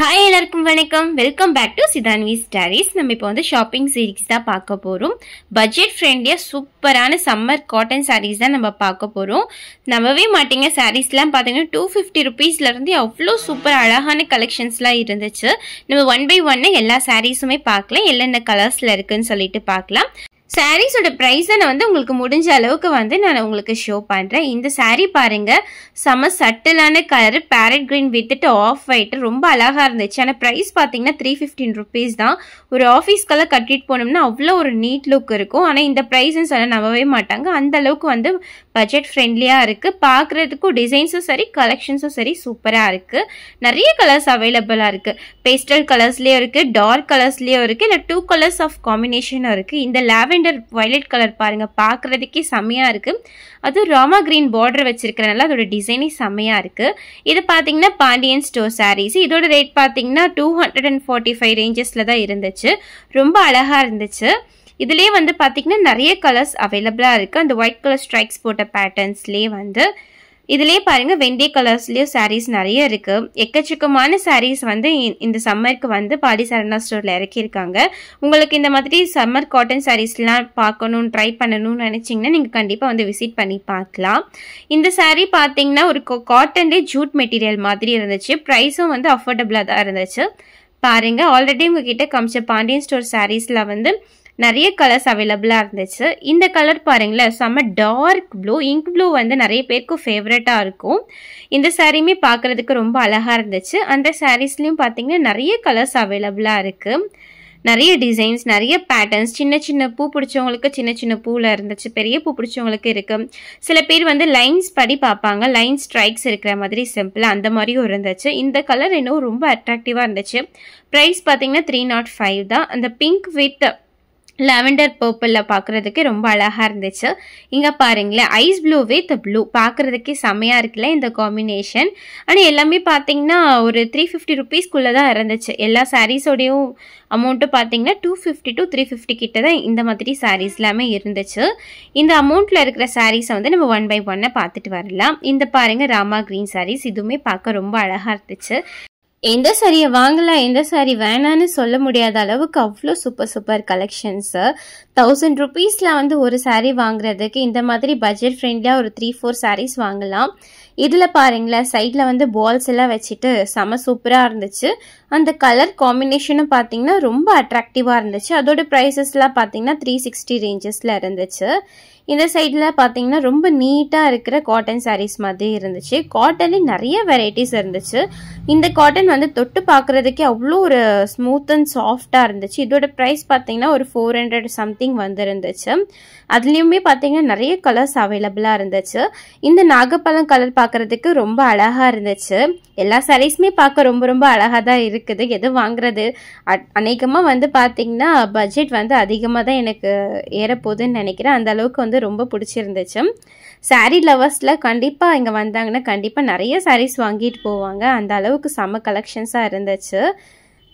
hi எல்லாருக்கும் வணக்கம் welcome back to Sithanvi stories நம்ம இப்போ வந்து ஷாப்பிங் சீரீஸ் தான் பார்க்க போகிறோம் பட்ஜெட் ஃப்ரெண்ட்லியாக சூப்பரான சம்மர் காட்டன் சாரீஸ் தான் நம்ம பார்க்க போகிறோம் நம்பவே மாட்டிங்க சாரீஸ்லாம் பார்த்தீங்கன்னா டூ ஃபிஃப்டி ருபீஸ்லேருந்து அவ்வளோ சூப்பர் அழகான கலெக்ஷன்ஸ்லாம் இருந்துச்சு நம்ம ஒன் பை ஒன்னு எல்லா சாரீஸுமே பார்க்கலாம் என்னென்ன கலர்ஸில் இருக்குதுன்னு சொல்லிட்டு பார்க்கலாம் சாரீஸோட ப்ரைஸை நான் வந்து உங்களுக்கு முடிஞ்ச அளவுக்கு வந்து நான் உங்களுக்கு ஷோ பண்ணுறேன் இந்த சாரீ பாருங்கள் செம சட்டிலான கலர் பேரட் க்ரீன் வித்துட்டு ஆஃப் ஒயிட் ரொம்ப அழகாக இருந்துச்சு ஆனால் ப்ரைஸ் பார்த்தீங்கன்னா த்ரீ ஃபிஃப்டின் ருபீஸ் தான் ஒரு ஆஃபீஸ்க்கெல்லாம் கட்டிட்டு போனோம்னா அவ்வளோ ஒரு நீட் லுக் இருக்கும் ஆனால் இந்த ப்ரைஸ்ன்னு சொல்ல நம்பவே மாட்டாங்க அந்த அளவுக்கு வந்து பட்ஜெட் ஃப்ரெண்ட்லியாக இருக்குது பார்க்குறதுக்கும் டிசைன்ஸும் சரி கலெக்ஷன்ஸும் சரி சூப்பராக இருக்குது நிறைய கலர்ஸ் அவைலபிளாக இருக்குது பேஸ்டல் கலர்ஸ்லேயும் இருக்குது டார்க் கலர்ஸ்லேயும் இருக்குது இல்லை டூ கலர்ஸ் ஆஃப் காம்பினேஷனும் இருக்குது இந்த லெவன் ரிமைண்டர் வைலட் கலர் பாருங்கள் பார்க்குறதுக்கே செம்மையாக இருக்குது அதுவும் ராமா க்ரீன் பார்டர் வச்சுருக்கிறனால அதோட டிசைனே செம்மையாக இருக்குது இது பார்த்தீங்கன்னா பாண்டியன் ஸ்டோர் சாரீஸ் இதோட ரேட் பார்த்தீங்கன்னா two hundred and forty five ரேஞ்சஸில் தான் இருந்துச்சு ரொம்ப அழகாக இருந்துச்சு இதுலேயே வந்து பார்த்திங்கன்னா நிறைய கலர்ஸ் அவைலபிளாக இருக்குது அந்த ஒயிட் கலர் ஸ்ட்ரைக்ஸ் போட்ட பேட்டர்ன்ஸ்லேயே வந்து இதுலேயே பாருங்கள் வெண்டே கலர்ஸ்லேயும் சாரீஸ் நிறைய இருக்குது எக்கச்சக்கமான சாரீஸ் வந்து இந்த சம்மருக்கு வந்து பாடி சரணா ஸ்டோரில் இறக்கியிருக்காங்க உங்களுக்கு இந்த மாதிரி சம்மர் காட்டன் எல்லாம் பார்க்கணும் ட்ரை பண்ணணும்னு நினச்சிங்கன்னா நீங்கள் கண்டிப்பாக வந்து விசிட் பண்ணி பார்க்கலாம் இந்த சாரீ பார்த்தீங்கன்னா ஒரு காட்டன்லேயே ஜூட் மெட்டீரியல் மாதிரி இருந்துச்சு ப்ரைஸும் வந்து அஃபோர்டபுளாக தான் இருந்துச்சு பாருங்கள் ஆல்ரெடி உங்ககிட்ட கம்ச பாண்டியன் ஸ்டோர் சாரீஸில் வந்து நிறைய கலர்ஸ் அவைலபிளாக இருந்துச்சு இந்த கலர் பாருங்களேன் செம்ம டார்க் ப்ளூ இங்க் ப்ளூ வந்து நிறைய பேருக்கும் ஃபேவரட்டாக இருக்கும் இந்த சாரீயுமே பார்க்குறதுக்கு ரொம்ப அழகாக இருந்துச்சு அந்த சாரீஸ்லேயும் பார்த்தீங்கன்னா நிறைய கலர்ஸ் அவைலபிளாக இருக்குது நிறைய டிசைன்ஸ் நிறைய பேட்டர்ன்ஸ் சின்ன சின்ன பூ பிடிச்சவங்களுக்கு சின்ன சின்ன பூவில் இருந்துச்சு பெரிய பூ பிடிச்சவங்களுக்கு இருக்குது சில பேர் வந்து லைன்ஸ் படி பார்ப்பாங்க லைன் ஸ்ட்ரைக்ஸ் இருக்கிற மாதிரி சிம்பிளாக அந்த மாதிரியும் இருந்துச்சு இந்த கலர் இன்னும் ரொம்ப அட்ராக்டிவாக இருந்துச்சு ப்ரைஸ் பார்த்தீங்கன்னா த்ரீ நாட் ஃபைவ் தான் அந்த பிங்க் வித் லெவெண்டர் பர்பிளில் பார்க்குறதுக்கு ரொம்ப அழகாக இருந்துச்சு இங்கே பாருங்களேன் ஐஸ் ப்ளூ வித் ப்ளூ பார்க்குறதுக்கே செம்மையாக இருக்குல்ல இந்த காம்பினேஷன் ஆனால் எல்லாமே பார்த்தீங்கன்னா ஒரு த்ரீ ஃபிஃப்டி ருபீஸ்க்குள்ளே தான் இருந்துச்சு எல்லா சாரீஸோடையும் அமௌண்ட்டு பார்த்தீங்கன்னா two fifty to three fifty கிட்ட தான் இந்த மாதிரி சாரீஸ் எல்லாமே இருந்துச்சு இந்த அமௌண்ட்டில் இருக்கிற சாரீஸை வந்து நம்ம ஒன் பை ஒன்னை பார்த்துட்டு வரலாம் இந்த பாருங்கள் ராமா க்ரீன் சாரீஸ் இதுவுமே பார்க்க ரொம்ப அழகாக இருந்துச்சு எந்த சாரியை வாங்கலாம் எந்த சாரி வேணான்னு சொல்ல முடியாத அளவுக்கு அவ்வளோ சூப்பர் சூப்பர் கலெக்ஷன்ஸு தௌசண்ட் ருபீஸில் வந்து ஒரு சாரீ வாங்குறதுக்கு இந்த மாதிரி பட்ஜெட் ஃப்ரெண்ட்லியாக ஒரு த்ரீ ஃபோர் சாரீஸ் வாங்கலாம் இதில் பாருங்களேன் சைடில் வந்து பால்ஸ் எல்லாம் வச்சுட்டு செம சூப்பராக இருந்துச்சு அந்த கலர் காம்பினேஷனும் பார்த்தீங்கன்னா ரொம்ப அட்ராக்டிவாக இருந்துச்சு அதோட ப்ரைஸஸ்லாம் பார்த்தீங்கன்னா த்ரீ சிக்ஸ்டி ரேஞ்சஸில் இருந்துச்சு இந்த சைடில் பார்த்தீங்கன்னா ரொம்ப நீட்டாக இருக்கிற காட்டன் சாரீஸ் மாதிரி இருந்துச்சு காட்டன்லேயே நிறைய வெரைட்டிஸ் இருந்துச்சு இந்த காட்டன் வந்து தொட்டு பார்க்குறதுக்கே அவ்வளோ ஒரு ஸ்மூத் அண்ட் சாஃப்டாக இருந்துச்சு இதோட ப்ரைஸ் பார்த்தீங்கன்னா ஒரு ஃபோர் ஹண்ட்ரட் சம்திங் வந்துருந்துச்சு அதுலேயுமே பார்த்தீங்கன்னா நிறைய கலர்ஸ் அவைலபிளாக இருந்துச்சு இந்த நாகப்பழம் கலர் பார்க்குறதுக்கு ரொம்ப அழகாக இருந்துச்சு எல்லா சாரீஸுமே பார்க்க ரொம்ப ரொம்ப அழகாக தான் இருக்குது எது வாங்குறது அநேகமாக வந்து பார்த்திங்கன்னா பட்ஜெட் வந்து அதிகமாக தான் எனக்கு ஏறப்போகுதுன்னு நினைக்கிறேன் அந்த அளவுக்கு வந்து ரொம்ப பிடிச்சிருந்துச்சு சாரீ லவர்ஸில் கண்டிப்பாக இங்கே வந்தாங்கன்னா கண்டிப்பாக நிறைய சாரீஸ் வாங்கிட்டு போவாங்க அந்த அளவுக்கு செம்ம கலெக்ஷன்ஸாக இருந்துச்சு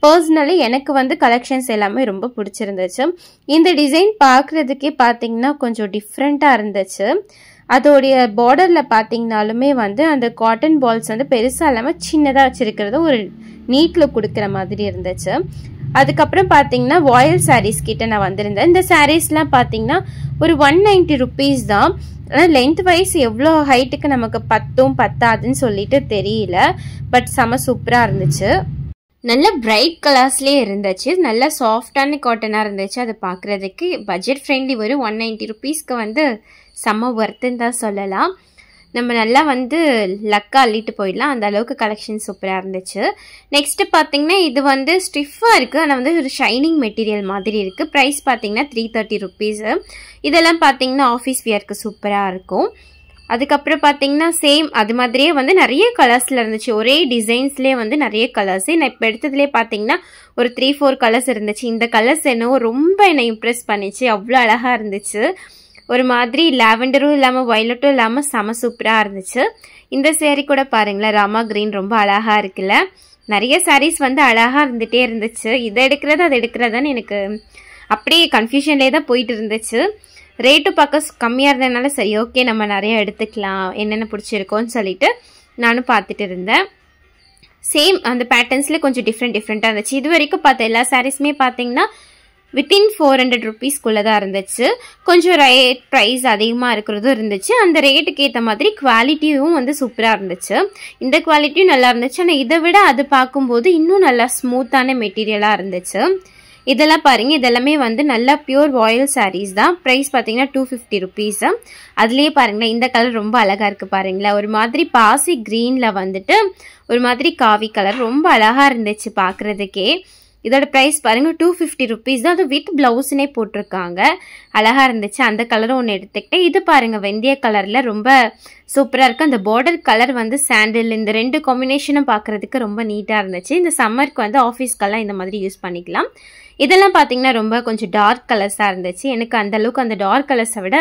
பர்சனலி எனக்கு வந்து கலெக்ஷன்ஸ் எல்லாமே ரொம்ப பிடிச்சிருந்துச்சு இந்த டிசைன் பார்க்குறதுக்கே பார்த்தீங்கன்னா கொஞ்சம் டிஃப்ரெண்ட்டாக இருந்துச்சு அதோடைய பார்டரில் பார்த்தீங்கனாலுமே வந்து அந்த காட்டன் பால்ஸ் வந்து பெருசாக இல்லாமல் சின்னதாக வச்சுருக்கிறத ஒரு நீட்டில் கொடுக்குற மாதிரி இருந்துச்சு அதுக்கப்புறம் பார்த்தீங்கன்னா வாயல் சாரீஸ் கிட்டே நான் வந்திருந்தேன் இந்த சாரீஸ்லாம் பார்த்தீங்கன்னா ஒரு ஒன் நைன்ட்டி ருபீஸ் தான் ஆனால் லென்த் வைஸ் எவ்வளோ ஹைட்டுக்கு நமக்கு பத்தும் பத்தாதுன்னு சொல்லிட்டு தெரியல பட் செம சூப்பராக இருந்துச்சு நல்ல பிரைட் கலர்ஸ்லேயே இருந்துச்சு நல்ல சாஃப்டான காட்டனாக இருந்துச்சு அதை பார்க்குறதுக்கு பட்ஜெட் ஃப்ரெண்ட்லி வரும் ஒன் நைன்ட்டி ருபீஸ்க்கு வந்து செம்ம ஒர்த்துன்னு தான் சொல்லலாம் நம்ம நல்லா வந்து லக்காக அள்ளிட்டு போயிடலாம் அந்த அளவுக்கு கலெக்ஷன் சூப்பராக இருந்துச்சு நெக்ஸ்ட்டு பார்த்தீங்கன்னா இது வந்து ஸ்டிஃபாக இருக்குது ஆனால் வந்து ஒரு ஷைனிங் மெட்டீரியல் மாதிரி இருக்குது ப்ரைஸ் பார்த்தீங்கன்னா த்ரீ தேர்ட்டி ருப்பீஸு இதெல்லாம் பார்த்தீங்கன்னா ஆஃபீஸ் வியர்க்கு சூப்பராக இருக்கும் அதுக்கப்புறம் பார்த்திங்கன்னா சேம் அது மாதிரியே வந்து நிறைய கலர்ஸில் இருந்துச்சு ஒரே டிசைன்ஸ்லேயே வந்து நிறைய கலர்ஸ் நான் இப்போ எடுத்ததுலேயே பார்த்தீங்கன்னா ஒரு த்ரீ ஃபோர் கலர்ஸ் இருந்துச்சு இந்த கலர்ஸ் என்னவோ ரொம்ப என்னை இம்ப்ரெஸ் பண்ணிச்சு அவ்வளோ அழகாக இருந்துச்சு ஒரு மாதிரி லாவெண்டரும் இல்லாமல் ஒய்லட்டும் இல்லாமல் செம சூப்பராக இருந்துச்சு இந்த சேரீ கூட பாருங்களேன் ராமா க்ரீன் ரொம்ப அழகாக இருக்குல்ல நிறைய சாரீஸ் வந்து அழகாக இருந்துகிட்டே இருந்துச்சு இதை எடுக்கிறது அதை எடுக்கிறதான்னு எனக்கு அப்படியே கன்ஃபியூஷன்லேயே தான் போயிட்டு இருந்துச்சு ரேட்டு பார்க்க கம்மியாக இருந்ததுனால சரி ஓகே நம்ம நிறைய எடுத்துக்கலாம் என்னென்ன பிடிச்சிருக்கோன்னு சொல்லிட்டு நானும் பார்த்துட்டு இருந்தேன் சேம் அந்த பேட்டர்ன்ஸில் கொஞ்சம் டிஃப்ரெண்ட் டிஃப்ரெண்ட்டாக இருந்துச்சு இது வரைக்கும் பார்த்த எல்லா சாரீஸுமே பார்த்தீங்கன்னா வித்தின் ஃபோர் ஹண்ட்ரட் ருப்பீஸ்க்குள்ளே தான் இருந்துச்சு கொஞ்சம் ரேட் ப்ரைஸ் அதிகமாக இருக்கிறதும் இருந்துச்சு அந்த ரேட்டுக்கு ஏற்ற மாதிரி குவாலிட்டியும் வந்து சூப்பராக இருந்துச்சு இந்த குவாலிட்டியும் நல்லா இருந்துச்சு ஆனால் இதை விட அது பார்க்கும்போது இன்னும் நல்லா ஸ்மூத்தான மெட்டீரியலாக இருந்துச்சு இதெல்லாம் பாருங்கள் இதெல்லாமே வந்து நல்லா பியூர் ராயல் சாரீஸ் தான் ப்ரைஸ் பார்த்தீங்கன்னா டூ ஃபிஃப்டி ருபீஸு அதுலேயே பாருங்களேன் இந்த கலர் ரொம்ப அழகாக இருக்குது பாருங்களேன் ஒரு மாதிரி பாசி க்ரீனில் வந்துட்டு ஒரு மாதிரி காவி கலர் ரொம்ப அழகாக இருந்துச்சு பார்க்குறதுக்கே இதோட ப்ரைஸ் பாருங்கள் டூ ஃபிஃப்டி ருபீஸ் தான் அது வித் ப்ளவுஸ்னே போட்டிருக்காங்க அழகாக இருந்துச்சு அந்த கலரும் ஒன்று எடுத்துக்கிட்டேன் இது பாருங்கள் வெந்தய கலரில் ரொம்ப சூப்பராக இருக்குது அந்த பார்டர் கலர் வந்து சாண்டில் இந்த ரெண்டு காம்பினேஷனும் பார்க்குறதுக்கு ரொம்ப நீட்டாக இருந்துச்சு இந்த சம்மருக்கு வந்து ஆஃபீஸ்க்கெல்லாம் இந்த மாதிரி யூஸ் பண்ணிக்கலாம் இதெல்லாம் பார்த்திங்கன்னா ரொம்ப கொஞ்சம் டார்க் கலர்ஸாக இருந்துச்சு எனக்கு அந்தளவுக்கு அந்த டார்க் கலர்ஸை விட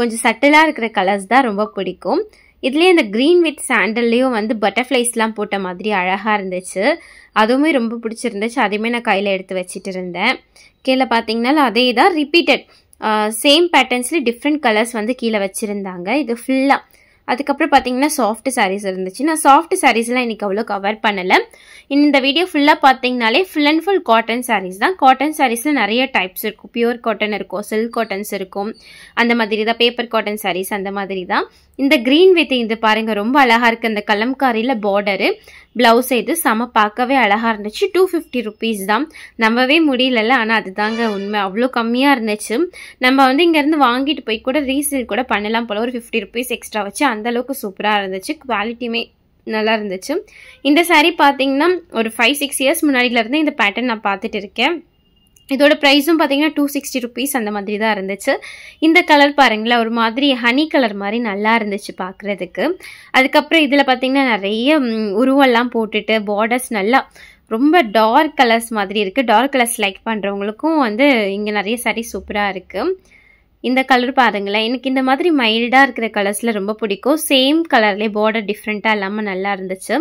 கொஞ்சம் சட்டிலாக இருக்கிற கலர்ஸ் தான் ரொம்ப பிடிக்கும் இதுலேயே இந்த க்ரீன் வித் சாண்டல்லையும் வந்து பட்டர்ஃப்ளைஸ்லாம் போட்ட மாதிரி அழகாக இருந்துச்சு அதுவுமே ரொம்ப பிடிச்சிருந்துச்சு அதையுமே நான் கையில் எடுத்து வச்சுட்டு இருந்தேன் கீழே பார்த்தீங்கன்னா அதே தான் ரிப்பீட்டட் சேம் பேட்டர்ன்ஸ்லேயே டிஃப்ரெண்ட் கலர்ஸ் வந்து கீழே வச்சுருந்தாங்க இது ஃபுல்லாக அதுக்கப்புறம் பார்த்தீங்கன்னா சாஃப்ட் சாரீஸ் இருந்துச்சு நான் சாஃப்ட் சாரீஸ்லாம் இன்றைக்கி அவ்வளோ கவர் பண்ணலை இந்த வீடியோ ஃபுல்லாக பார்த்தீங்கனாலே full and full cotton saris தான் காட்டன் சாரீஸில் நிறைய டைப்ஸ் இருக்கும் பியூர் காட்டன் இருக்கும் சில்க் காட்டன்ஸ் இருக்கும் அந்த மாதிரி தான் பேப்பர் காட்டன் சாரீஸ் அந்த மாதிரி தான் இந்த க்ரீன் வித் இது பாருங்கள் ரொம்ப அழகாக இருக்குது அந்த கலம்காரியில் பார்டரு ப்ளவுஸ் இது செம பார்க்கவே அழகாக இருந்துச்சு டூ ஃபிஃப்டி ருபீஸ் தான் நம்பவே முடியலல்ல ஆனால் அது தாங்க உண்மை அவ்வளோ கம்மியாக இருந்துச்சு நம்ம வந்து இங்கேருந்து வாங்கிட்டு போய் கூட ரீசேல் கூட பண்ணலாம் போல ஒரு ஃபிஃப்டி ருபீஸ் எக்ஸ்ட்ரா வச்சு அந்த அந்தளவுக்கு சூப்பராக இருந்துச்சு குவாலிட்டியுமே நல்லா இருந்துச்சு இந்த சாரீ பார்த்தீங்கன்னா ஒரு ஃபைவ் சிக்ஸ் இயர்ஸ் முன்னாடியிலேருந்து இந்த பேட்டர்ன் நான் பார்த்துட்டு இருக்கேன் இதோட ப்ரைஸும் பார்த்தீங்கன்னா டூ சிக்ஸ்டி ருபீஸ் அந்த மாதிரி தான் இருந்துச்சு இந்த கலர் பாருங்களேன் ஒரு மாதிரி ஹனி கலர் மாதிரி நல்லா இருந்துச்சு பார்க்குறதுக்கு அதுக்கப்புறம் இதில் பார்த்தீங்கன்னா நிறைய உருவெல்லாம் போட்டுட்டு பார்டர்ஸ் நல்லா ரொம்ப டார்க் கலர்ஸ் மாதிரி இருக்குது டார்க் கலர்ஸ் லைக் பண்ணுறவங்களுக்கும் வந்து இங்கே நிறைய சாரீ சூப்பராக இருக்குது இந்த கலர் பாருங்களேன் எனக்கு இந்த மாதிரி மைல்டாக இருக்கிற கலர்ஸில் ரொம்ப பிடிக்கும் சேம் கலர்லேயே பார்டர் டிஃப்ரெண்ட்டாக இல்லாமல் நல்லா இருந்துச்சு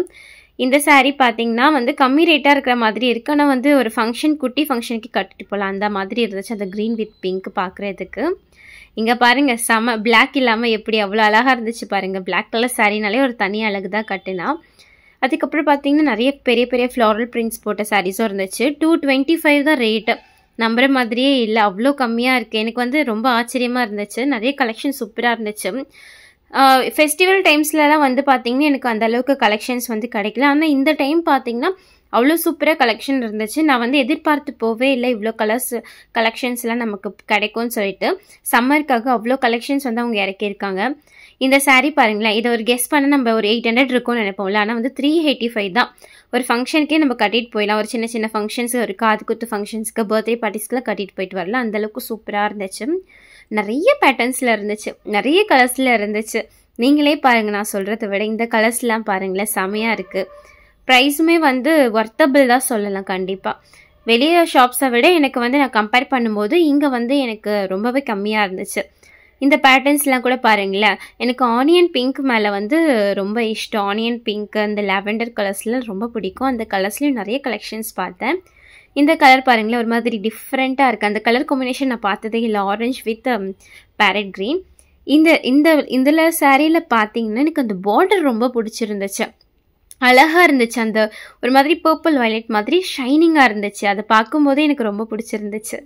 இந்த சாரீ பார்த்தீங்கன்னா வந்து கம்மி ரேட்டாக இருக்கிற மாதிரி இருக்கு ஆனால் வந்து ஒரு ஃபங்க்ஷன் குட்டி ஃபங்க்ஷனுக்கு கட்டிட்டு போகலாம் அந்த மாதிரி இருந்துச்சு அந்த க்ரீன் வித் பிங்க் பார்க்குறதுக்கு இங்கே பாருங்கள் செம பிளாக் இல்லாமல் எப்படி அவ்வளோ அழகாக இருந்துச்சு பாருங்கள் பிளாக் கலர் சாரீனாலே ஒரு தனி அழகு தான் கட்டினா அதுக்கப்புறம் பார்த்தீங்கன்னா நிறைய பெரிய பெரிய ஃப்ளாரல் பிரிண்ட்ஸ் போட்ட சாரீஸும் இருந்துச்சு டூ டுவெண்ட்டி ஃபைவ் தான் ரேட்டு நம்புகிற மாதிரியே இல்லை அவ்வளோ கம்மியாக இருக்குது எனக்கு வந்து ரொம்ப ஆச்சரியமாக இருந்துச்சு நிறைய கலெக்ஷன் சூப்பராக இருந்துச்சு ஃபெஸ்டிவல் டைம்ஸ்லலாம் வந்து பார்த்திங்கன்னா எனக்கு அந்தளவுக்கு கலெக்ஷன்ஸ் வந்து கிடைக்கல ஆனால் இந்த டைம் பார்த்திங்கன்னா அவ்வளோ சூப்பராக கலெக்ஷன் இருந்துச்சு நான் வந்து எதிர்பார்த்து போவே இல்லை இவ்வளோ கலர்ஸ் கலெக்ஷன்ஸ்லாம் நமக்கு கிடைக்கும்னு சொல்லிட்டு சம்மருக்காக அவ்வளோ கலெக்ஷன்ஸ் வந்து அவங்க இறக்கியிருக்காங்க இந்த சாரீ பாருங்களேன் இதை ஒரு கெஸ் பண்ண நம்ம ஒரு எயிட் ஹண்ட்ரட் இருக்கும்னு நினைப்போம்ல ஆனால் வந்து த்ரீ எயிட்டி ஃபைவ் தான் ஒரு ஃபங்க்ஷனுக்கே நம்ம கட்டிட்டு போயிடலாம் ஒரு சின்ன சின்ன ஃபங்க்ஷன்ஸ் ஒரு காது குத்து ஃபங்க்ஷன்ஸுக்கு பர்த்டே பார்ட்டிஸ்க்குலாம் கட்டிட்டு போயிட்டு வரலாம் அந்தளவுக்கு சூப்பராக இருந்துச்சு நிறைய பேட்டர்ன்ஸில் இருந்துச்சு நிறைய கலர்ஸில் இருந்துச்சு நீங்களே பாருங்கள் நான் சொல்கிறத விட இந்த கலர்ஸ்லாம் பாருங்களேன் செமையாக இருக்குது ப்ரைஸுமே வந்து ஒர்த்தபிள் தான் சொல்லலாம் கண்டிப்பாக வெளியே ஷாப்ஸை விட எனக்கு வந்து நான் கம்பேர் பண்ணும்போது இங்கே வந்து எனக்கு ரொம்பவே கம்மியாக இருந்துச்சு இந்த பேட்டர்ன்ஸ்லாம் கூட பாருங்களேன் எனக்கு ஆனியன் பிங்க் மேலே வந்து ரொம்ப இஷ்டம் ஆனியன் பிங்க் அந்த லாவெண்டர் கலர்ஸ்லாம் ரொம்ப பிடிக்கும் அந்த கலர்ஸ்லேயும் நிறைய கலெக்ஷன்ஸ் பார்த்தேன் இந்த கலர் பாருங்களேன் ஒரு மாதிரி டிஃப்ரெண்ட்டாக இருக்குது அந்த கலர் காம்பினேஷன் நான் பார்த்ததே இல்லை ஆரஞ்ச் வித் பேரட் க்ரீன் இந்த இந்த இதில் சேரீயில் பார்த்தீங்கன்னா எனக்கு அந்த பார்டர் ரொம்ப பிடிச்சிருந்துச்சு அழகாக இருந்துச்சு அந்த ஒரு மாதிரி பர்பிள் வயலட் மாதிரி ஷைனிங்காக இருந்துச்சு அதை பார்க்கும்போதே எனக்கு ரொம்ப பிடிச்சிருந்துச்சு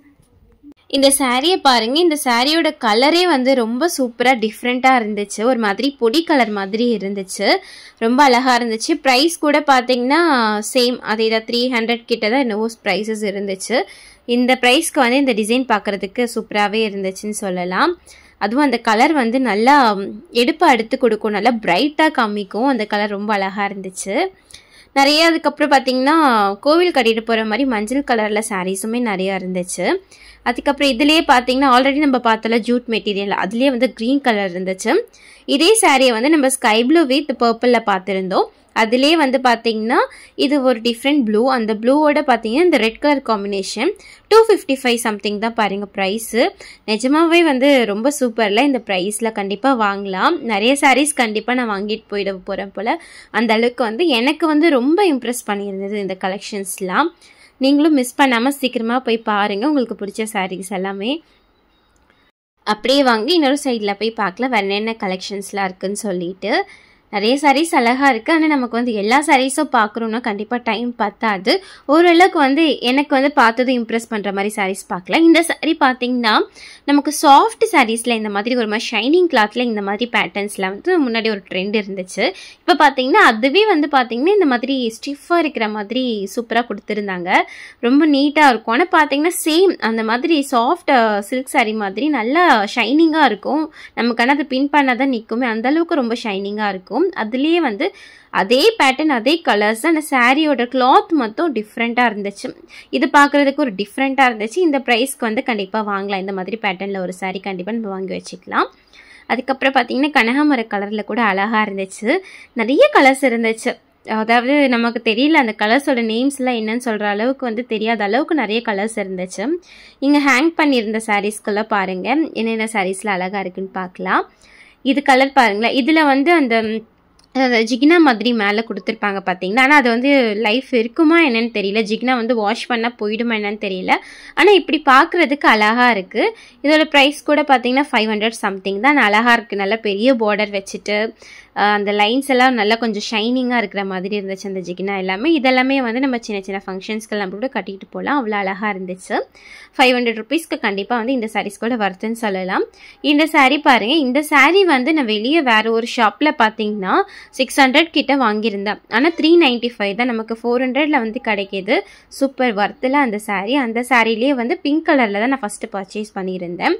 இந்த சாரியை பாருங்க இந்த சாரியோட கலரே வந்து ரொம்ப சூப்பராக டிஃப்ரெண்ட்டாக இருந்துச்சு ஒரு மாதிரி பொடி கலர் மாதிரி இருந்துச்சு ரொம்ப அழகாக இருந்துச்சு ப்ரைஸ் கூட பார்த்தீங்கன்னா சேம் அதே தான் த்ரீ ஹண்ட்ரட் கிட்ட தான் என்னவோ ப்ரைஸஸ் இருந்துச்சு இந்த ப்ரைஸ்க்கு வந்து இந்த டிசைன் பார்க்குறதுக்கு சூப்பராகவே இருந்துச்சுன்னு சொல்லலாம் அதுவும் அந்த கலர் வந்து நல்லா எடுப்பாக எடுத்து கொடுக்கும் நல்லா பிரைட்டாக காமிக்கும் அந்த கலர் ரொம்ப அழகாக இருந்துச்சு நிறைய அதுக்கப்புறம் பார்த்தீங்கன்னா கோவில் கட்டிட்டு போகிற மாதிரி மஞ்சள் கலரில் சாரீஸுமே நிறையா இருந்துச்சு அதுக்கப்புறம் இதுலேயே பார்த்தீங்கன்னா ஆல்ரெடி நம்ம பார்த்தல ஜூட் மெட்டீரியல் அதுலேயே வந்து க்ரீன் கலர் இருந்துச்சு இதே சாரியை வந்து நம்ம ஸ்கை ப்ளூ வித் பர்பிளில் பார்த்துருந்தோம் அதிலே வந்து பார்த்திங்கன்னா இது ஒரு டிஃப்ரெண்ட் ப்ளூ அந்த ப்ளூவோட பார்த்திங்கன்னா இந்த red colour combination two fifty five something தான் பாருங்கள் ப்ரைஸு நிஜமாகவே வந்து ரொம்ப சூப்பரில் இந்த ப்ரைஸில் கண்டிப்பாக வாங்கலாம் நிறைய சாரீஸ் கண்டிப்பாக நான் வாங்கிட்டு போயிட போகிறேன் போல் அந்த அளவுக்கு வந்து எனக்கு வந்து ரொம்ப இம்ப்ரெஸ் பண்ணியிருந்தது இந்த கலெக்ஷன்ஸ்லாம் நீங்களும் மிஸ் பண்ணாமல் சீக்கிரமாக போய் பாருங்கள் உங்களுக்கு பிடிச்ச சாரீஸ் எல்லாமே அப்படியே வாங்கி இன்னொரு சைடில் போய் பார்க்கலாம் வேறு என்னென்ன கலெக்ஷன்ஸ்லாம் இருக்குதுன்னு சொல்லிட்டு நிறைய சாரீஸ் அழகாக இருக்குது ஆனால் நமக்கு வந்து எல்லா சாரீஸும் பார்க்குறோன்னா கண்டிப்பாக டைம் பத்தாது ஓரளவுக்கு வந்து எனக்கு வந்து பார்த்ததும் இம்ப்ரெஸ் பண்ணுற மாதிரி சாரீஸ் பார்க்கல இந்த சாரீ பார்த்திங்கன்னா நமக்கு சாஃப்ட் சாரீஸில் இந்த மாதிரி ஒரு மாதிரி ஷைனிங் கிளாத்தில் இந்த மாதிரி பேட்டர்ன்ஸில் வந்து முன்னாடி ஒரு ட்ரெண்ட் இருந்துச்சு இப்போ பார்த்தீங்கன்னா அதுவே வந்து பார்த்திங்கன்னா இந்த மாதிரி ஸ்டிஃபாக இருக்கிற மாதிரி சூப்பராக கொடுத்துருந்தாங்க ரொம்ப நீட்டாக இருக்கும் ஆனால் பார்த்தீங்கன்னா சேம் அந்த மாதிரி சாஃப்ட் சில்க் சாரீ மாதிரி நல்லா ஷைனிங்காக இருக்கும் நமக்கான அதை பின் பண்ணால் தான் நிற்குமே அந்தளவுக்கு ரொம்ப ஷைனிங்காக இருக்கும் இருக்கும் அதுலேயே வந்து அதே பேட்டர்ன் அதே கலர்ஸ் அந்த சாரியோட கிளாத் மட்டும் டிஃப்ரெண்ட்டாக இருந்துச்சு இது பார்க்குறதுக்கு ஒரு டிஃப்ரெண்ட்டாக இருந்துச்சு இந்த ப்ரைஸ்க்கு வந்து கண்டிப்பாக வாங்கலாம் இந்த மாதிரி பேட்டர்னில் ஒரு சாரி கண்டிப்பாக நம்ம வாங்கி வச்சுக்கலாம் அதுக்கப்புறம் பார்த்திங்கன்னா கனகாமர கலரில் கூட அழகாக இருந்துச்சு நிறைய கலர்ஸ் இருந்துச்சு அதாவது நமக்கு தெரியல அந்த கலர்ஸோட நேம்ஸ்லாம் என்னன்னு சொல்கிற அளவுக்கு வந்து தெரியாத அளவுக்கு நிறைய கலர்ஸ் இருந்துச்சு இங்கே ஹேங் பண்ணியிருந்த சாரீஸ்க்குள்ளே பாருங்கள் என்னென்ன சாரீஸில் அழகாக இருக்குன்னு பார்க்கலாம் இது கலர் பாருங்களேன் இதில் வந்து அந்த ஜிக்னா மாதிரி மேலே கொடுத்துருப்பாங்க பார்த்தீங்கன்னா ஆனால் அது வந்து லைஃப் இருக்குமா என்னன்னு தெரியல ஜிக்னா வந்து வாஷ் பண்ணால் போயிடுமா என்னன்னு தெரியல ஆனால் இப்படி பார்க்குறதுக்கு அழகாக இருக்குது இதோட ப்ரைஸ் கூட பார்த்தீங்கன்னா ஃபைவ் ஹண்ட்ரட் சம்திங் தான் அழகாக இருக்குது நல்லா பெரிய பார்டர் வச்சுட்டு அந்த லைன்ஸ் எல்லாம் நல்லா கொஞ்சம் ஷைனிங்காக இருக்கிற மாதிரி இருந்துச்சு அந்த ஜிக்னா எல்லாமே இதெல்லாமே வந்து நம்ம சின்ன சின்ன ஃபங்க்ஷன்ஸ்க்கு நம்ம கூட கட்டிட்டு போகலாம் அவ்வளோ அழகாக இருந்துச்சு ஃபைவ் ஹண்ட்ரட் ருபீஸ்க்கு கண்டிப்பாக வந்து இந்த சாரீஸ் கூட வருதுன்னு சொல்லலாம் இந்த சாரீ பாருங்கள் இந்த சாரீ வந்து நான் வெளியே வேறு ஒரு ஷாப்பில் பார்த்தீங்கன்னா சிக்ஸ் ஹண்ட்ரட் கிட்ட வாங்கியிருந்தேன் ஆனால் த்ரீ நைன்ட்டி ஃபைவ் தான் நமக்கு ஃபோர் ஹண்ட்ரடில் வந்து கிடைக்கிது சூப்பர் ஒர்த்தில் அந்த சாரீ அந்த சாரீலேயே வந்து பிங்க் கலரில் தான் நான் ஃபஸ்ட்டு பர்ச்சேஸ் பண்ணியிருந்தேன்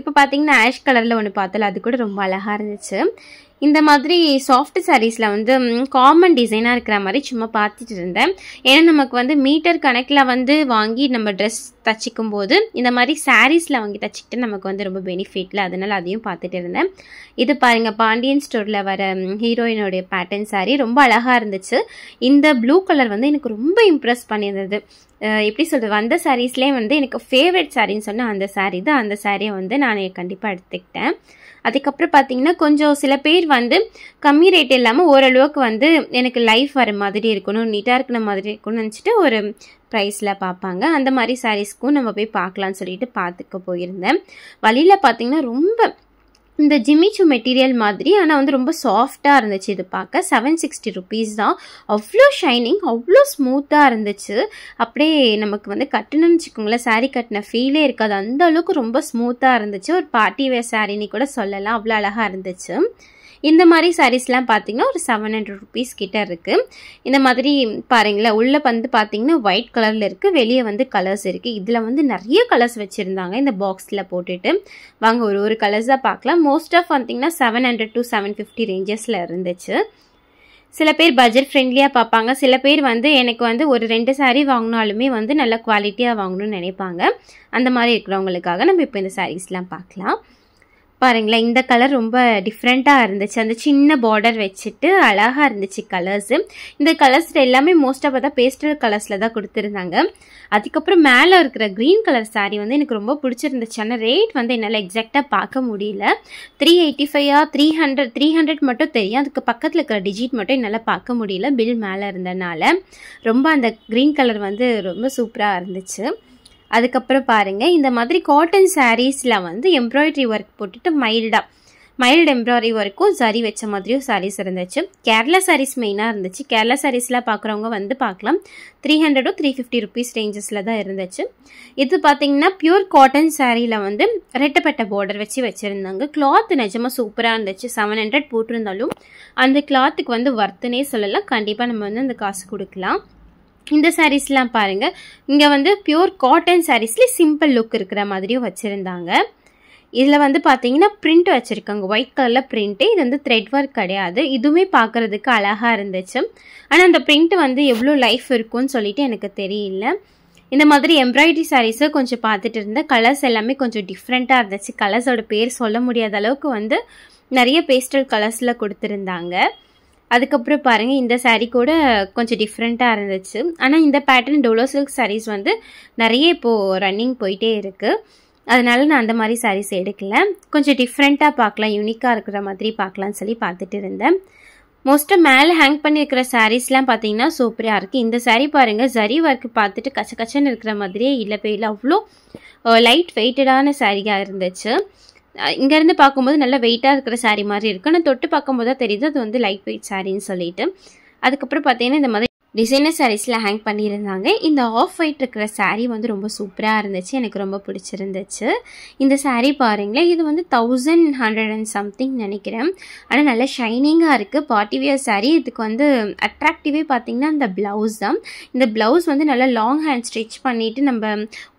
இப்போ பார்த்தீங்கன்னா ஆஷ் கலரில் ஒன்று பார்த்தல அது கூட ரொம்ப அழகாக இருந்துச்சு இந்த மாதிரி சாஃப்ட் சாரீஸில் வந்து காமன் டிசைனாக இருக்கிற மாதிரி சும்மா பார்த்துட்டு இருந்தேன் ஏன்னா நமக்கு வந்து மீட்டர் கணக்கில் வந்து வாங்கி நம்ம ட்ரெஸ் தச்சிக்கும் போது இந்த மாதிரி சாரீஸில் வாங்கி தச்சிக்கிட்டு நமக்கு வந்து ரொம்ப பெனிஃபிட்ல அதனால் அதையும் பார்த்துட்டு இருந்தேன் இது பாருங்கள் பாண்டியன் ஸ்டோரில் வர ஹீரோயினுடைய பேட்டர்ன் சாரீ ரொம்ப அழகாக இருந்துச்சு இந்த ப்ளூ கலர் வந்து எனக்கு ரொம்ப இம்ப்ரெஸ் பண்ணியிருந்தது எப்படி சொல்கிறது அந்த சாரீஸ்லேயே வந்து எனக்கு ஃபேவரட் சாரின்னு சொன்னால் அந்த சாரீ தான் அந்த சாரியை வந்து நான் கண்டிப்பாக எடுத்துக்கிட்டேன் அதுக்கப்புறம் பார்த்தீங்கன்னா கொஞ்சம் சில பேர் வந்து கம்மி ரேட் இல்லாமல் ஓரளவுக்கு வந்து எனக்கு லைஃப் வர மாதிரி இருக்கணும் நீட்டாக இருக்கிற மாதிரி இருக்கணும்னு நினச்சிட்டு ஒரு ப்ரைஸில் பார்ப்பாங்க அந்த மாதிரி சாரீஸ்க்கும் நம்ம போய் பார்க்கலான்னு சொல்லிட்டு பார்த்துக்க போயிருந்தேன் வழியில் பார்த்தீங்கன்னா ரொம்ப இந்த ஜிமிச்சு மெட்டீரியல் மாதிரி ஆனால் வந்து ரொம்ப சாஃப்டாக இருந்துச்சு இது பார்க்க செவன் சிக்ஸ்டி ருபீஸ் தான் அவ்வளோ ஷைனிங் அவ்வளோ ஸ்மூத்தாக இருந்துச்சு அப்படியே நமக்கு வந்து கட்டணும்னு வச்சுக்கோங்களேன் சாரீ கட்டின ஃபீலே இருக்காது அந்த அளவுக்கு ரொம்ப ஸ்மூத்தாக இருந்துச்சு ஒரு பார்ட்டி வேர் சாரின்னு கூட சொல்லலாம் அவ்வளோ அழகாக இருந்துச்சு இந்த மாதிரி சாரீஸ்லாம் பார்த்தீங்கன்னா ஒரு செவன் ஹண்ட்ரட் ருபீஸ் கிட்ட இருக்குது இந்த மாதிரி பாருங்களேன் உள்ளே வந்து பார்த்தீங்கன்னா ஒயிட் கலரில் இருக்குது வெளியே வந்து கலர்ஸ் இருக்குது இதில் வந்து நிறைய கலர்ஸ் வச்சுருந்தாங்க இந்த பாக்ஸில் போட்டுட்டு வாங்க ஒரு ஒரு கலர்ஸாக பார்க்கலாம் மோஸ்ட் ஆஃப் பார்த்தீங்கன்னா seven hundred to seven fifty ரேஞ்சஸில் இருந்துச்சு சில பேர் பட்ஜெட் ஃப்ரெண்ட்லியாக பார்ப்பாங்க சில பேர் வந்து எனக்கு வந்து ஒரு ரெண்டு சாரீ வாங்கினாலுமே வந்து நல்ல குவாலிட்டியாக வாங்கணும்னு நினைப்பாங்க அந்த மாதிரி இருக்கிறவங்களுக்காக நம்ம இப்போ இந்த சாரீஸ்லாம் பார்க்கலாம் பாருங்களேன் இந்த கலர் ரொம்ப டிஃப்ரெண்ட்டாக இருந்துச்சு அந்த சின்ன பார்டர் வச்சுட்டு அழகாக இருந்துச்சு கலர்ஸு இந்த கலர்ஸ் எல்லாமே மோஸ்ட்டாக பார்த்தா பேஸ்டல் கலர்ஸில் தான் கொடுத்துருந்தாங்க அதுக்கப்புறம் மேலே இருக்கிற க்ரீன் கலர் சாரீ வந்து எனக்கு ரொம்ப பிடிச்சிருந்துச்சு ஆனால் ரேட் வந்து என்னால் எக்ஸாக்டாக பார்க்க முடியல த்ரீ எயிட்டி ஃபைவா த்ரீ ஹண்ட்ரட் த்ரீ ஹண்ட்ரட் மட்டும் தெரியும் அதுக்கு பக்கத்தில் இருக்கிற டிஜிட் மட்டும் என்னால் பார்க்க முடியல பில் மேலே இருந்தனால ரொம்ப அந்த க்ரீன் கலர் வந்து ரொம்ப சூப்பராக இருந்துச்சு அதுக்கப்புறம் பாருங்கள் இந்த மாதிரி காட்டன் சாரீஸில் வந்து எம்ப்ராய்ட்ரி ஒர்க் போட்டுட்டு மைல்டாக மைல்டு எம்ப்ராய்டரி ஒர்க்கும் சரி வச்ச மாதிரியும் சாரீஸ் இருந்துச்சு கேரளா சாரீஸ் மெயினாக இருந்துச்சு கேரளா சாரீஸ்லாம் பார்க்குறவங்க வந்து பார்க்கலாம் த்ரீ ஹண்ட்ரடும் த்ரீ ஃபிஃப்டி ருபீஸ் ரேஞ்சஸில் தான் இருந்துச்சு இது பார்த்தீங்கன்னா பியூர் காட்டன் சாரீயில் வந்து ரெட்டப்பட்ட பார்டர் வச்சு வச்சுருந்தாங்க கிளாத் நிஜமாக சூப்பராக இருந்துச்சு செவன் ஹண்ட்ரட் போட்டிருந்தாலும் அந்த கிளாத்துக்கு வந்து ஒர்த்துனே சொல்லலாம் கண்டிப்பாக நம்ம வந்து அந்த காசு கொடுக்கலாம் இந்த சாரீஸ்லாம் பாருங்கள் இங்கே வந்து பியூர் காட்டன் சாரீஸ்லேயே சிம்பிள் லுக் இருக்கிற மாதிரியும் வச்சுருந்தாங்க இதில் வந்து பார்த்தீங்கன்னா பிரிண்ட் வச்சுருக்காங்க ஒயிட் கலரில் பிரிண்ட்டு இது வந்து த்ரெட் ஒர்க் கிடையாது இதுவுமே பார்க்குறதுக்கு அழகாக இருந்துச்சு ஆனால் அந்த பிரிண்ட் வந்து எவ்வளோ லைஃப் இருக்கும்னு சொல்லிட்டு எனக்கு தெரியல இந்த மாதிரி எம்ப்ராய்டரி சாரீஸை கொஞ்சம் பார்த்துட்டு இருந்தேன் கலர்ஸ் எல்லாமே கொஞ்சம் டிஃப்ரெண்ட்டாக இருந்துச்சு கலர்ஸோட பேர் சொல்ல முடியாத அளவுக்கு வந்து நிறைய பேஸ்டல் கலர்ஸில் கொடுத்துருந்தாங்க அதுக்கப்புறம் பாருங்கள் இந்த சாரீ கூட கொஞ்சம் டிஃப்ரெண்ட்டாக இருந்துச்சு ஆனால் இந்த பேட்டர்ன் டோலோ சில்க் சாரீஸ் வந்து நிறைய இப்போது ரன்னிங் போயிட்டே இருக்குது அதனால நான் அந்த மாதிரி சாரீஸ் எடுக்கல கொஞ்சம் டிஃப்ரெண்ட்டாக பார்க்கலாம் யூனிக்காக இருக்கிற மாதிரி பார்க்கலான்னு சொல்லி பார்த்துட்டு இருந்தேன் மோஸ்ட்டாக மேலே ஹேங் பண்ணியிருக்கிற சாரீஸ்லாம் பார்த்தீங்கன்னா சூப்பராக இருக்குது இந்த சாரீ பாருங்கள் ஜரி ஒர்க் பார்த்துட்டு கச்ச கச்சன்னு இருக்கிற மாதிரியே போய் இல்லை அவ்வளோ லைட் வெயிட்டடான சாரியாக இருந்துச்சு இங்கேருந்து பார்க்கும்போது நல்ல வெயிட்டாக இருக்கிற சாரீ மாதிரி இருக்குது ஆனால் தொட்டு பார்க்கும்போது தான் தெரியுது அது வந்து லைட் வெயிட் சாரின்னு சொல்லிட்டு அதுக்கப்புறம் பார்த்தீங்கன்னா இந்த மாதிரி டிசைனர் சாரீஸில் ஹேங் பண்ணியிருந்தாங்க இந்த ஆஃப் ஒயிட் இருக்கிற சாரீ வந்து ரொம்ப சூப்பராக இருந்துச்சு எனக்கு ரொம்ப பிடிச்சிருந்துச்சு இந்த சாரீ பாருங்களேன் இது வந்து தௌசண்ட் ஹண்ட்ரட் அண்ட் சம்திங் நினைக்கிறேன் ஆனால் நல்லா ஷைனிங்காக இருக்குது பார்ட்டி வியர் சாரீ இதுக்கு வந்து அட்ராக்டிவே பார்த்திங்கன்னா அந்த ப்ளவுஸ் தான் இந்த ப்ளவுஸ் வந்து நல்லா லாங் ஹேண்ட் ஸ்டிச் பண்ணிவிட்டு நம்ம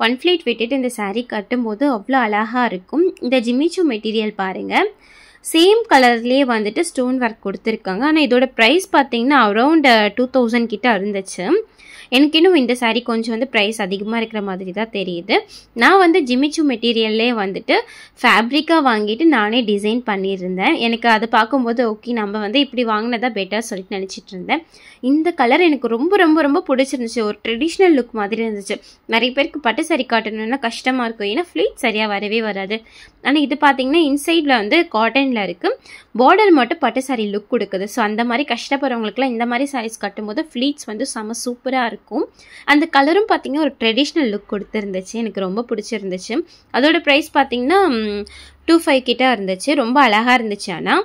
ஒன் ஃப்ளைட் விட்டுட்டு இந்த சாரீ கட்டும்போது அவ்வளோ அழகாக இருக்கும் இந்த ஜிமிச்சு மெட்டீரியல் பாருங்கள் சேம் கலர்லேயே வந்துட்டு ஸ்டோன் ஒர்க் கொடுத்துருக்காங்க ஆனால் இதோட ப்ரைஸ் பார்த்தீங்கன்னா அரௌண்ட் டூ தௌசண்ட் கிட்டே இருந்துச்சு எனக்கு இன்னும் இந்த சாரீ கொஞ்சம் வந்து ப்ரைஸ் அதிகமாக இருக்கிற மாதிரி தான் தெரியுது நான் வந்து ஜிமிச்சு மெட்டீரியல்லே வந்துட்டு ஃபேப்ரிக்காக வாங்கிட்டு நானே டிசைன் பண்ணியிருந்தேன் எனக்கு அதை பார்க்கும்போது ஓகே நம்ம வந்து இப்படி வாங்கினதான் பெட்டர் சொல்லிட்டு நினச்சிட்டு இருந்தேன் இந்த கலர் எனக்கு ரொம்ப ரொம்ப ரொம்ப பிடிச்சிருந்துச்சு ஒரு ட்ரெடிஷ்னல் லுக் மாதிரி இருந்துச்சு நிறைய பேருக்கு பட்டு சரி காட்டணும்னா கஷ்டமாக இருக்கும் ஏன்னா ஃப்ளீட் சரியாக வரவே வராது ஆனால் இது பார்த்தீங்கன்னா இன்சைடில் வந்து காட்டன் டிசைனில் இருக்குது பார்டர் மட்டும் பட்டு சாரீ லுக் கொடுக்குது ஸோ அந்த மாதிரி கஷ்டப்படுறவங்களுக்குலாம் இந்த மாதிரி சாரீஸ் கட்டும்போது ஃப்ளீட்ஸ் வந்து செம சூப்பராக இருக்கும் அந்த கலரும் பார்த்தீங்கன்னா ஒரு ட்ரெடிஷ்னல் லுக் கொடுத்துருந்துச்சு எனக்கு ரொம்ப பிடிச்சிருந்துச்சு அதோட ப்ரைஸ் பார்த்திங்கன்னா டூ ஃபைவ் கிட்டே இருந்துச்சு ரொம்ப அழகாக இருந்துச்சு ஆனால்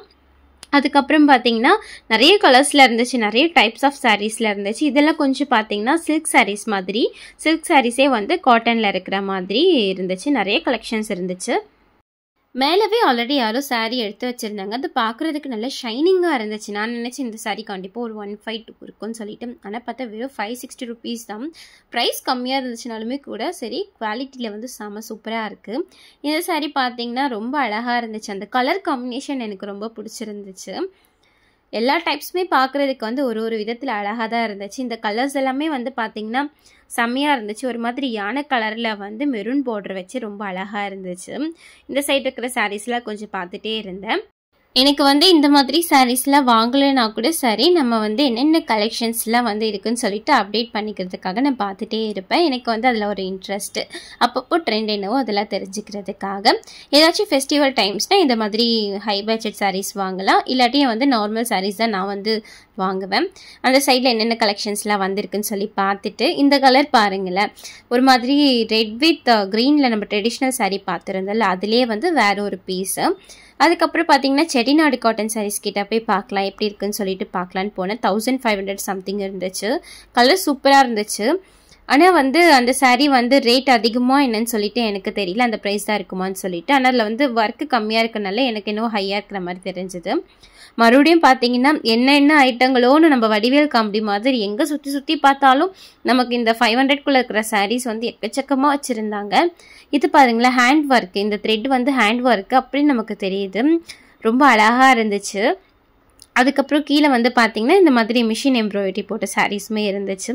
அதுக்கப்புறம் பார்த்தீங்கன்னா நிறைய கலர்ஸில் இருந்துச்சு நிறைய டைப்ஸ் ஆஃப் சாரீஸில் இருந்துச்சு இதெல்லாம் கொஞ்சம் பார்த்தீங்கன்னா சில்க் சாரீஸ் மாதிரி சில்க் சாரீஸே வந்து காட்டனில் இருக்கிற மாதிரி இருந்துச்சு நிறைய கலெக்ஷன்ஸ் இருந்துச்சு மேலவே ஆல்ரெடி யாரோ சாரீ எடுத்து வச்சுருந்தாங்க அது பார்க்குறதுக்கு நல்லா ஷைனிங்காக இருந்துச்சு நான் நினச்சேன் இந்த சாரீ கண்டிப்பாக ஒரு ஒன் ஃபைவ் டூ இருக்கும்னு சொல்லிட்டு ஆனால் பார்த்தா வெறும் ஃபைவ் சிக்ஸ்டி ருபீஸ் தான் ப்ரைஸ் கம்மியாக இருந்துச்சுனாலுமே கூட சரி குவாலிட்டியில் வந்து செம சூப்பராக இருக்குது இந்த சாரீ பார்த்தீங்கன்னா ரொம்ப அழகாக இருந்துச்சு அந்த கலர் காம்பினேஷன் எனக்கு ரொம்ப பிடிச்சிருந்துச்சு எல்லா டைப்ஸுமே பார்க்குறதுக்கு வந்து ஒரு ஒரு விதத்தில் அழகாக தான் இருந்துச்சு இந்த கலர்ஸ் எல்லாமே வந்து பார்த்திங்கன்னா செம்மையாக இருந்துச்சு ஒரு மாதிரி யானை கலரில் வந்து மெரூன் பார்டர் வச்சு ரொம்ப அழகாக இருந்துச்சு இந்த சைடு இருக்கிற சாரீஸ்லாம் கொஞ்சம் பார்த்துட்டே இருந்தேன் எனக்கு வந்து இந்த மாதிரி சாரீஸ்லாம் வாங்கலைன்னா கூட சரி நம்ம வந்து என்னென்ன கலெக்ஷன்ஸ்லாம் வந்து இருக்குதுன்னு சொல்லிட்டு அப்டேட் பண்ணிக்கிறதுக்காக நான் பார்த்துட்டே இருப்பேன் எனக்கு வந்து அதில் ஒரு இன்ட்ரெஸ்ட்டு அப்பப்போ ட்ரெண்ட் என்னவோ அதெல்லாம் தெரிஞ்சுக்கிறதுக்காக ஏதாச்சும் ஃபெஸ்டிவல் டைம்ஸ்னால் இந்த மாதிரி ஹை பட்ஜெட் சாரீஸ் வாங்கலாம் இல்லாட்டியும் வந்து நார்மல் சாரீஸ் தான் நான் வந்து வாங்குவேன் அந்த சைடில் என்னென்ன கலெக்ஷன்ஸ்லாம் வந்திருக்குன்னு சொல்லி பார்த்துட்டு இந்த கலர் பாருங்களேன் ஒரு மாதிரி ரெட் வித் க்ரீனில் நம்ம ட்ரெடிஷ்னல் சாரீ பார்த்துருந்தோம்ல அதுலேயே வந்து வேறு ஒரு பீஸு அதுக்கப்புறம் பார்த்தீங்கன்னா செடிநாடு காட்டன் சாரீஸ் கிட்ட போய் பார்க்கலாம் எப்படி இருக்குன்னு சொல்லிட்டு பார்க்கலான்னு போனேன் தௌசண்ட் ஃபைவ் ஹண்ட்ரட் சம்திங் இருந்துச்சு கலர் சூப்பராக இருந்துச்சு ஆனால் வந்து அந்த சாரீ வந்து ரேட் அதிகமாக என்னன்னு சொல்லிட்டு எனக்கு தெரியல அந்த ப்ரைஸ் தான் இருக்குமான்னு சொல்லிட்டு ஆனால் அதில் வந்து ஒர்க்கு கம்மியாக இருக்கனால எனக்கு இன்னும் ஹையாக இருக்கிற மாதிரி தெரிஞ்சுது மறுபடியும் பார்த்தீங்கன்னா என்னென்ன ஐட்டங்களோன்னு நம்ம வடிவேல் காமெடி மாதிரி எங்கே சுற்றி சுற்றி பார்த்தாலும் நமக்கு இந்த ஃபைவ் ஹண்ட்ரட்குள்ளே இருக்கிற சாரீஸ் வந்து எக்கச்சக்கமாக வச்சுருந்தாங்க இது பாருங்களேன் ஹேண்ட் ஒர்க் இந்த த்ரெட் வந்து ஹேண்ட் ஒர்க்கு அப்படின்னு நமக்கு தெரியுது ரொம்ப அழகாக இருந்துச்சு அதுக்கப்புறம் கீழே வந்து பார்த்திங்கன்னா இந்த மாதிரி மிஷின் எம்ப்ராய்டரி போட்ட சாரீஸுமே இருந்துச்சு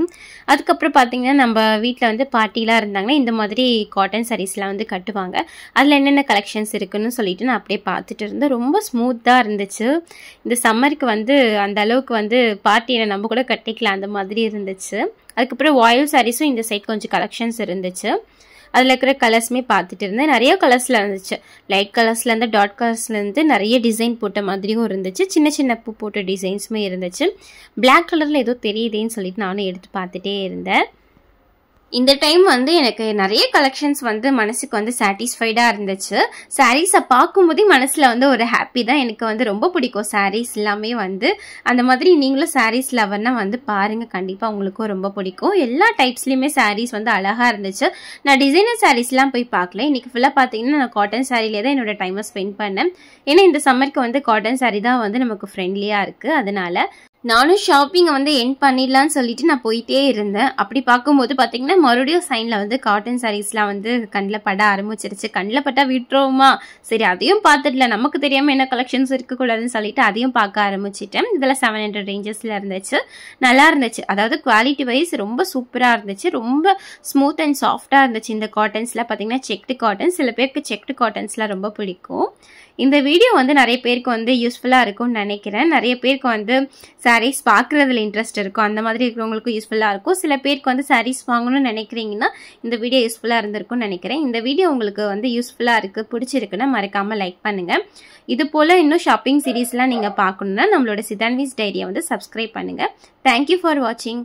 அதுக்கப்புறம் பார்த்திங்கன்னா நம்ம வீட்டில் வந்து பார்ட்டிலாம் இருந்தாங்கன்னா இந்த மாதிரி காட்டன் சாரீஸ்லாம் வந்து கட்டுவாங்க அதில் என்னென்ன கலெக்ஷன்ஸ் இருக்குன்னு சொல்லிட்டு நான் அப்படியே பார்த்துட்டு இருந்தேன் ரொம்ப ஸ்மூத்தாக இருந்துச்சு இந்த சம்மருக்கு வந்து அந்த அளவுக்கு வந்து பார்ட்டியை நம்ம கூட கட்டிக்கலாம் அந்த மாதிரி இருந்துச்சு அதுக்கப்புறம் வாயில் சாரீஸும் இந்த சைட் கொஞ்சம் கலெக்ஷன்ஸ் இருந்துச்சு அதில் இருக்கிற கலர்ஸுமே பார்த்துட்டு இருந்தேன் நிறைய கலர்ஸில் இருந்துச்சு லைட் கலர்ஸ்லேருந்து டாட் கலர்ஸ்லேருந்து நிறைய டிசைன் போட்ட மாதிரியும் இருந்துச்சு சின்ன சின்ன பூ போட்ட டிசைன்ஸுமே இருந்துச்சு பிளாக் கலரில் ஏதோ தெரியுதேன்னு சொல்லிட்டு நானும் எடுத்து பார்த்துட்டே இருந்தேன் இந்த டைம் வந்து எனக்கு நிறைய கலெக்ஷன்ஸ் வந்து மனசுக்கு வந்து சாட்டிஸ்ஃபைடாக இருந்துச்சு சாரீஸை பார்க்கும்போதே மனசில் வந்து ஒரு ஹாப்பி தான் எனக்கு வந்து ரொம்ப பிடிக்கும் சாரீஸ் எல்லாமே வந்து அந்த மாதிரி நீங்களும் சாரீஸ் லவர்னால் வந்து பாருங்கள் கண்டிப்பாக உங்களுக்கும் ரொம்ப பிடிக்கும் எல்லா டைப்ஸ்லேயுமே சாரீஸ் வந்து அழகாக இருந்துச்சு நான் டிசைனர் சாரீஸ்லாம் போய் பார்க்கல இன்றைக்கி ஃபுல்லாக பார்த்தீங்கன்னா நான் காட்டன் சாரிலேயே தான் என்னோடய டைமை ஸ்பெண்ட் பண்ணேன் ஏன்னா இந்த சம்மருக்கு வந்து காட்டன் சாரீ தான் வந்து நமக்கு ஃப்ரெண்ட்லியாக இருக்குது அதனால் நானும் ஷாப்பிங்கை வந்து என் பண்ணிடலான்னு சொல்லிட்டு நான் போயிட்டே இருந்தேன் அப்படி பார்க்கும்போது பார்த்தீங்கன்னா மறுபடியும் சைனில் வந்து காட்டன் சாரீஸ்லாம் வந்து கண்ணில் பட ஆரம்பிச்சிருச்சு கண்ணில் பட்டா விட்டுருவோமா சரி அதையும் பார்த்துடல நமக்கு தெரியாமல் என்ன கலெக்ஷன்ஸ் இருக்கக்கூடாதுன்னு சொல்லிட்டு அதையும் பார்க்க ஆரம்பிச்சிட்டேன் இதில் செவன் ஹண்ட்ரட் ரேஞ்சஸில் இருந்துச்சு நல்லா இருந்துச்சு அதாவது குவாலிட்டி வைஸ் ரொம்ப சூப்பராக இருந்துச்சு ரொம்ப ஸ்மூத் அண்ட் சாஃப்டாக இருந்துச்சு இந்த காட்டன்ஸில் பார்த்தீங்கன்னா செக்டு காட்டன்ஸ் சில பேருக்கு செக்டு காட்டன்ஸ்லாம் ரொம்ப பிடிக்கும் இந்த வீடியோ வந்து நிறைய பேருக்கு வந்து யூஸ்ஃபுல்லாக இருக்கும்னு நினைக்கிறேன் நிறைய பேருக்கு வந்து சாரீஸ் பார்க்குறதுல இன்ட்ரெஸ்ட் இருக்கும் அந்த மாதிரி இருக்கிறவங்களுக்கும் யூஸ்ஃபுல்லாக இருக்கும் சில பேருக்கு வந்து சாரீஸ் வாங்கணும்னு நினைக்கிறீங்கன்னா இந்த வீடியோ யூஸ்ஃபுல்லாக இருந்திருக்கும்னு நினைக்கிறேன் இந்த வீடியோ உங்களுக்கு வந்து யூஸ்ஃபுல்லாக இருக்குது பிடிச்சிருக்குன்னா மறக்காமல் லைக் பண்ணுங்கள் இது போல் இன்னும் ஷாப்பிங் சீரீஸ்லாம் நீங்கள் பார்க்கணுன்னா நம்மளோட சிதான்விஸ் டைரியை வந்து சப்ஸ்கிரைப் பண்ணுங்கள் தேங்க்யூ ஃபார் வாட்சிங்